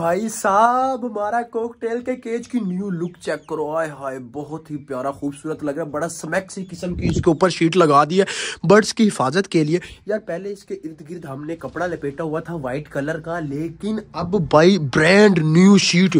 भाई साहब हमारा कोकटेल के केज की न्यू लुक चेक करो आए हाय बहुत ही प्यारा खूबसूरत लग रहा है बड़ा स्मैक्सी किस्म की इसके ऊपर शीट लगा दी है बर्ड्स की हिफाजत के लिए यार पहले इसके इर्द गिर्द हमने कपड़ा लपेटा हुआ था वाइट कलर का लेकिन अब भाई ब्रांड न्यू शीट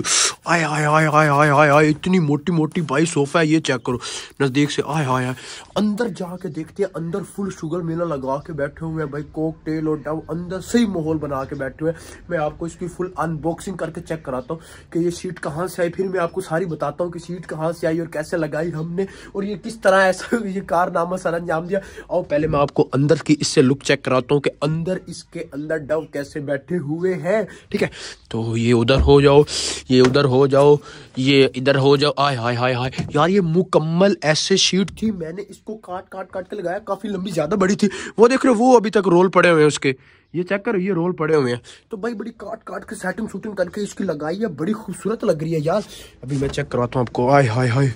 आय हाय हाय हाय हाय हाय हाय इतनी मोटी मोटी भाई सोफा है ये चेक करो नज़दीक से आय हाय हाय अंदर जाके देखते हैं अंदर फुल शुगर मेला लगा के बैठे हुए हैं भाई कोकटेल और डब अंदर सही माहौल बना के बैठे हुए हैं मैं आपको इसकी फुल अनबॉक्स अनबॉक्सिंग करके चेक कराता हूँ कि ये शीट कहाँ से आई फिर मैं आपको सारी बताता हूँ कि शीट कहाँ से आई और कैसे लगाई हमने और ये किस तरह ऐसा ये कारनामा सर अंजाम दिया और पहले मैं आपको अंदर की इससे लुक चेक कराता हूँ कि अंदर इसके अंदर डव कैसे बैठे हुए हैं ठीक है तो ये उधर हो जाओ ये उधर हो जाओ ये इधर हो जाओ आय हाय हाय हाय यार ये मुकम्मल ऐसे शीट थी मैंने इसको काट काट काट के लगाया काफ़ी लंबी ज़्यादा बड़ी थी वो देख रहे हो वो अभी तक रोल पड़े हुए हैं उसके ये चेक करो ये रोल पड़े हुए हैं तो भाई बड़ी काट काट के सेटिंग शूटिंग करके इसकी लगाई है बड़ी खूबसूरत लग रही है यार अभी मैं चेक करवाता हूँ आपको आए हाय हाय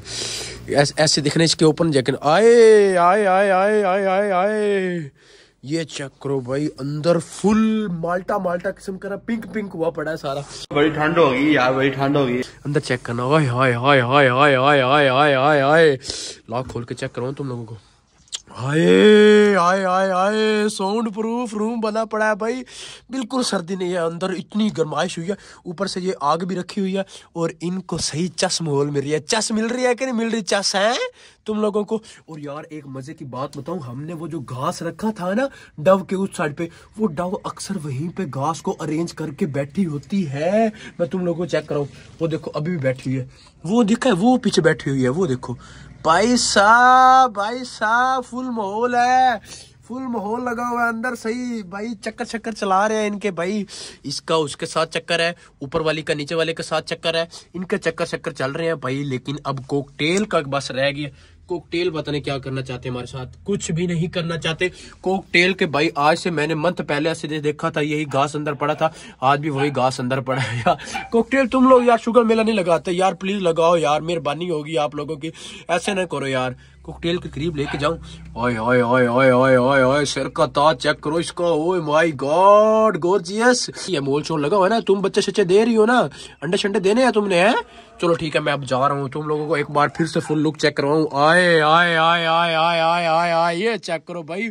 ऐसे दिखने इसके ओपन जैकेट आए आए आए आए आए आए आए ये चेक करो भाई अंदर फुल माल्टा माल्टा किस्म का पिंक पिंक हुआ पड़ा है सारा बड़ी ठंड होगी यार बड़ी ठंड होगी अंदर चेक करना हाय हाय हाय हाय हाय हाय हाय हाय हाय हाय लॉक खोल के चेक करवाओ तुम लोगों को हाय हाय हाय हाय साउंड प्रूफ रूम बना पड़ा है भाई बिल्कुल सर्दी नहीं है अंदर इतनी गर्माइश हुई है ऊपर से ये आग भी रखी हुई है और इनको सही चश माहौल मिल रही है चश मिल रही है कि नहीं मिल रही चस है तुम लोगों को और यार एक मजे की बात बताऊं हमने वो जो घास रखा था ना डव के उस साइड पे वो डव अक्सर वहीं पे घास को अरेंज करके बैठी होती है मैं तुम लोगों को चेक कराऊ वो देखो अभी भी बैठी हुई है वो देखा है वो पीछे बैठी हुई है वो देखो भाई साहब भाई साहब फुल माहौल है फुल माहौल लगा हुआ है अंदर सही भाई चक्कर चक्कर चला रहे हैं इनके भाई इसका उसके साथ चक्कर है ऊपर वाली का नीचे वाले के साथ चक्कर है इनके चक्कर चक्कर चल रहे हैं भाई लेकिन अब कोकटेल का बस रह गया कोकटेल बताने नहीं क्या करना चाहते हमारे साथ कुछ भी नहीं करना चाहते कोकटेल के भाई आज से मैंने मंथ पहले से देखा था यही घास अंदर पड़ा था आज भी वही घास अंदर पड़ा है यार कोकटेल तुम लोग यार शुगर मेला नहीं लगाते यार प्लीज लगाओ यार मेहरबानी होगी आप लोगों की ऐसे ना करो यार कोकटेल के करीब लेके जाऊं ओए ओए ओए ओए ओए ओए ओए सर का ताज चेक करो इसका ओए माय गॉड गॉर्जियस ये मोल शोल लगा हुआ है ना तुम बच्चे सच्चे दे रही हो ना अंडे शंडे देने हैं तुमने है चलो ठीक है मैं अब जा रहा हूँ तुम लोगों को एक बार फिर से फुल लुक चेक करवाऊँ आए आए आए आए आए आए आए आए ये चेक करो भाई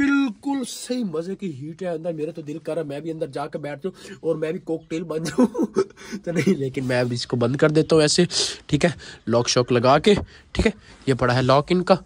बिल्कुल सही मजे की हीट है अंदर मेरा तो दिल कर रहा है मैं भी अंदर जाकर बैठ जाऊँ और मैं भी कोकटेल बन जाऊँ तो नहीं लेकिन मैं अभी इसको बंद कर देता हूँ ऐसे ठीक है लॉक शॉक लगा के ठीक है ये पड़ा है लॉक इनका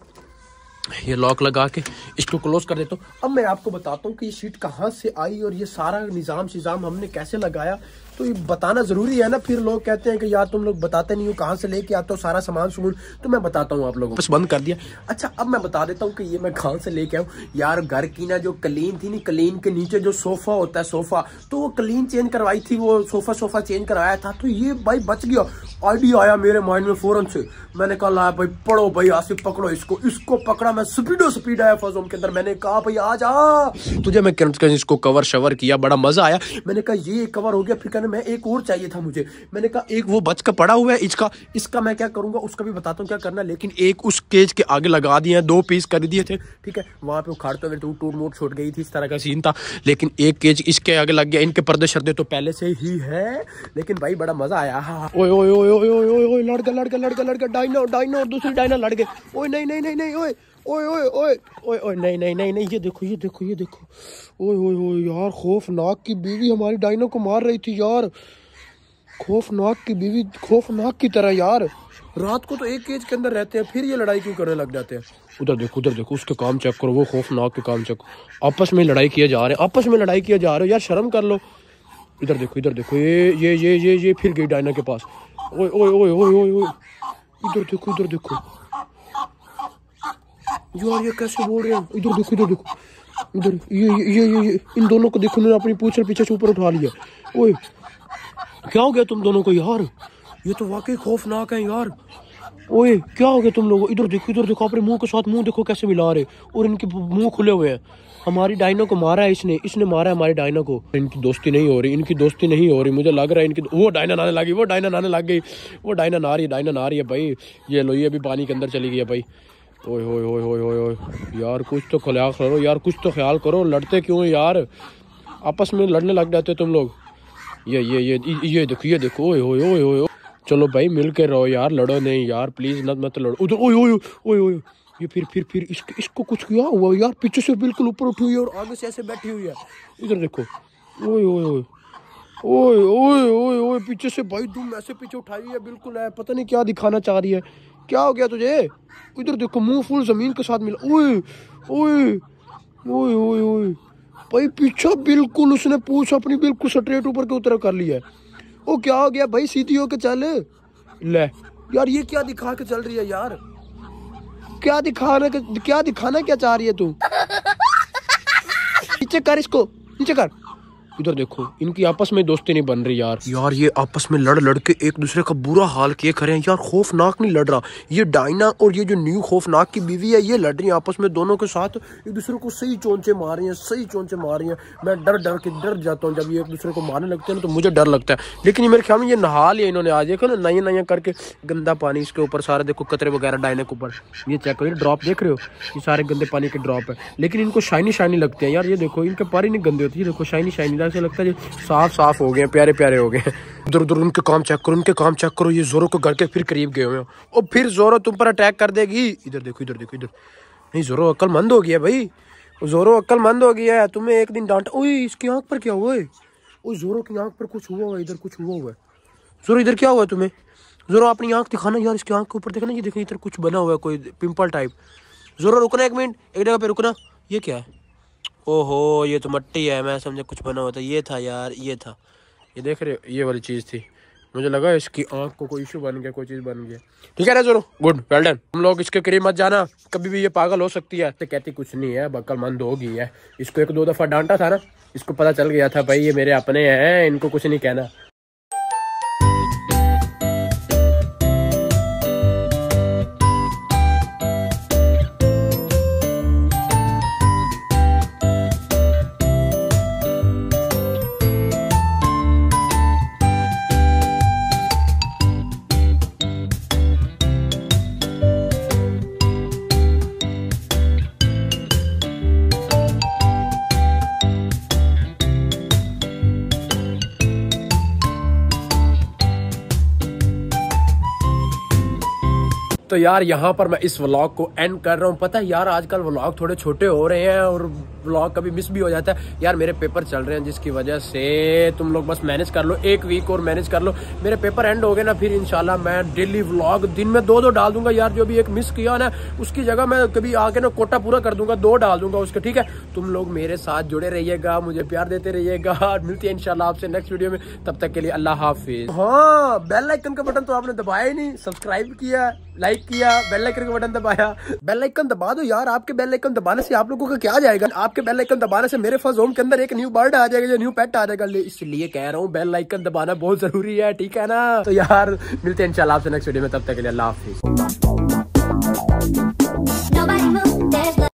ये लॉक लगा के इसको क्लोज कर देता हूँ अब मैं आपको बताता हूँ कि ये शीट कहाँ से आई और ये सारा निज़ाम शिज़ाम हमने कैसे लगाया तो ये बताना जरूरी है ना फिर लोग कहते हैं कि यार तुम लोग बताते नहीं हो कहाँ से लेके आते हो सारा सामान सुमून तो मैं बताता हूँ आप लोगों बस बंद कर दिया अच्छा अब मैं बता देता हूँ कि ये मैं कहाँ से लेके आऊँ यार घर की ना जो कलीन थी ना कलीन के नीचे जो सोफा होता है सोफा तो वो कलीन चेंज करवाई थी वो सोफा सोफा चेंज करवाया था तो ये भाई बच गया आइडिया आया मेरे माइंड में फौरन से मैंने कहा लाया भाई पढ़ो भाई आसिफ पकड़ो इसको इसको पकड़ा मैं स्पीडो स्पीड आया फर्स्ट होम के अंदर मैंने कहा भाई आ जा तुझे तो मैं इसको कवर शवर किया बड़ा मजा आया मैंने कहा ये कवर हो गया फिर यार मैं एक और चाहिए था मुझे मैंने कहा एक वो बच का पड़ा हुआ है इसका इसका मैं क्या करूँगा उसका भी बताता हूँ क्या करना लेकिन एक उस केज के आगे लगा दिए दो पीस कर दिए थे ठीक है वहाँ पे उखाड़ते हुए टूट टूट मोट छोट गई थी इस तरह का सीन था लेकिन एक केज इसके आगे लग गया इनके पर्दे शर्दे तो पहले से ही है लेकिन भाई बड़ा मजा आया हाँ, हाँ। ओए ओए ओए ओए ओए ओए लड़का लड़का लड़का लड़का डाइनो डाइनो दूसरी डाइना लड़ ओ ओए नहीं नहीं नहीं नहीं ओए ओए ओए ओए ओए ओए नहीं नहीं नहीं नहीं ये देखो ये देखो ये देखो ओए ओए ओए यार खौफनाक की बीवी हमारी डाइनो को मार रही थी यार खौफनाक की बीवी खौफनाक की तरह यार रात को तो एक केज के अंदर रहते हैं फिर ये लड़ाई क्यों करने लग जाते हैं उधर देखो उधर देखो उसके काम चेक करो वो खौफनाक के काम चेक करो आपस में लड़ाई किए जा रहे हैं आपस में लड़ाई किए जा रहे हो यार शर्म कर लो इधर देखो इधर देखो ये ये ये ये ये फिर गई डायना के पास ओ ओए ओए ओए ओए ओए इधर देखो इधर देखो यार ये कैसे बोल रहे हैं इधर देखो इधर देखो इधर ये ये ये ये इन दोनों को देखो मैंने अपनी पूछ पीछे से ऊपर उठा लिया ओए क्या हो गया तुम दोनों को यार ये तो वाकई खौफनाक है यार ओए क्या हो गया तुम लोग इधर देखो इधर देखो अपने मुंह के साथ मुंह देखो कैसे मिला रहे और इनके मुंह खुले हुए हैं हमारी डायना को मारा है इसने इसने मारा है हमारी डायना को इनकी दोस्ती नहीं हो रही इनकी दोस्ती नहीं हो रही मुझे लग रहा है इनकी वो डायना नाने लगी वो डायना नाने लग गई वो डायना ना रही है डायना ना रही है भाई ये लोही अभी पानी के अंदर चली गई है भाई ओए ओए ओए ओए ओए यार कुछ तो ख्याल करो यार कुछ तो ख्याल करो लड़ते क्यों यार आपस में लड़ने लग जाते तुम लोग ये ये ये ये देखो ये देखो ओए ओए ओए ओए चलो भाई मिल के रहो यार लड़ो नहीं यार प्लीज़ न मत लड़ो उधर ओए ओए ओए ओए ये फिर फिर फिर इसको इसको कुछ क्या हुआ यार पीछे से बिल्कुल ऊपर उठी हुई है और आगे से ऐसे बैठी हुई है इधर देखो ओए ओए ओए ओए ओए ओए पीछे से भाई तुम ऐसे पीछे उठाई है बिल्कुल है पता नहीं क्या दिखाना चाह रही है क्या हो गया तुझे इधर देखो मुंह फुल जमीन के साथ मिला ओए ओए ओए ओए ओए भाई पीछे बिल्कुल उसने पूछ अपनी बिल्कुल स्ट्रेट ऊपर के उतर कर लिया है ओ क्या हो गया भाई सीधी होके चल ले यार ये क्या दिखा के चल रही है यार क्या दिखाना क्या दिखाना क्या चाह रही है तू नीचे कर इसको नीचे कर इधर देखो इनकी आपस में दोस्ती नहीं बन रही यार यार ये आपस में लड़ लड़ के एक दूसरे का बुरा हाल किए खड़े हैं यार खौफनाक नहीं लड़ रहा ये डाइना और ये जो न्यू खौफनाक की बीवी है ये लड़ रही है आपस में दोनों के साथ एक दूसरे को सही चोंचे मार रही हैं सही चोंचे मार रही हैं मैं डर डर के डर जाता हूँ जब ये एक दूसरे को मारने लगते हैं ना तो मुझे डर लगता है लेकिन ये मेरे ख्याल में ये नहा लिया इन्होंने आज देखो ना नया नया करके गंदा पानी इसके ऊपर सारे देखो कतरे वगैरह डाइने के ऊपर ये चेक करो ये ड्रॉप देख रहे हो ये सारे गंदे पानी के ड्रॉप है लेकिन इनको शाइनी शाइनी लगते हैं यार ये देखो इनके पारी नहीं गंदे होते ये देखो शाइनी शाइनी इधर से लगता है साफ साफ हो गए प्यारे प्यारे हो गए उधर उधर उनके काम चेक करो उनके काम चेक करो ये जोरों को घर के फिर करीब गए हुए और फिर जोरो तुम पर अटैक कर देगी इधर देखो इधर देखो इधर नहीं जोरो अक्लमंद हो गया भाई जोरो अक्लमंद हो गया है तुम्हें एक दिन डांट ओई इसकी आंख पर क्या हुआ है ओ जोरो की आंख पर कुछ हुआ हुआ इधर कुछ हुआ हुआ है जोरो इधर क्या हुआ तुम्हें जोरो अपनी आंख दिखाना यार इसकी आंख के ऊपर देखना ये देखो इधर कुछ बना हुआ है कोई पिंपल टाइप जोरो रुकना एक मिनट एक जगह पे रुकना ये क्या है ओहो ये तो मट्टी है मैं समझे कुछ बना होता ये था यार ये था ये देख रहे हो ये वाली चीज़ थी मुझे लगा इसकी आँख को कोई इशू बन गया कोई चीज़ बन गया ठीक है ना जोरो गुड वेल डन हम लोग इसके करीब मत जाना कभी भी ये पागल हो सकती है तो कहती कुछ नहीं है हो होगी है इसको एक दो दफ़ा डांटा था ना इसको पता चल गया था भाई ये मेरे अपने हैं इनको कुछ नहीं कहना तो यार यहाँ पर मैं इस व्लॉग को एंड कर रहा हूँ पता है यार आजकल व्लॉग थोड़े छोटे हो रहे हैं और व्लॉग कभी मिस भी हो जाता है यार मेरे पेपर चल रहे हैं जिसकी वजह से तुम लोग बस मैनेज कर लो एक वीक और मैनेज कर लो मेरे पेपर एंड हो गए ना फिर इनशाला मैं डेली व्लॉग दिन में दो दो डाल दूंगा यार जो भी एक मिस किया ना उसकी जगह मैं कभी आके ना कोटा पूरा कर दूंगा दो डाल दूंगा उसके ठीक है तुम लोग मेरे साथ जुड़े रहिएगा मुझे प्यार देते रहिएगा मिलती है इनशाला आपसे नेक्स्ट वीडियो में तब तक के लिए अल्लाह हाफिज हाँ बेल आइकन का बटन तो आपने दबाया ही नहीं सब्सक्राइब किया लाइक किया बेल आइकन का बटन दबाया बेल आइकन दबा दो यार आपके बेल आइकन दबाने से आप लोगों का क्या जाएगा आपके बेल आइकन दबाने से मेरे फर्स्ट होम के अंदर एक न्यू बर्ड आ जाएगा जो न्यू पेट आ जाएगा इसलिए कह रहा हूँ बेल आइकन दबाना बहुत जरूरी है ठीक है ना तो यार मिलते हैं इनशाला आपसे नेक्स्ट वीडियो में तब तक के लिए अल्लाह हाफिज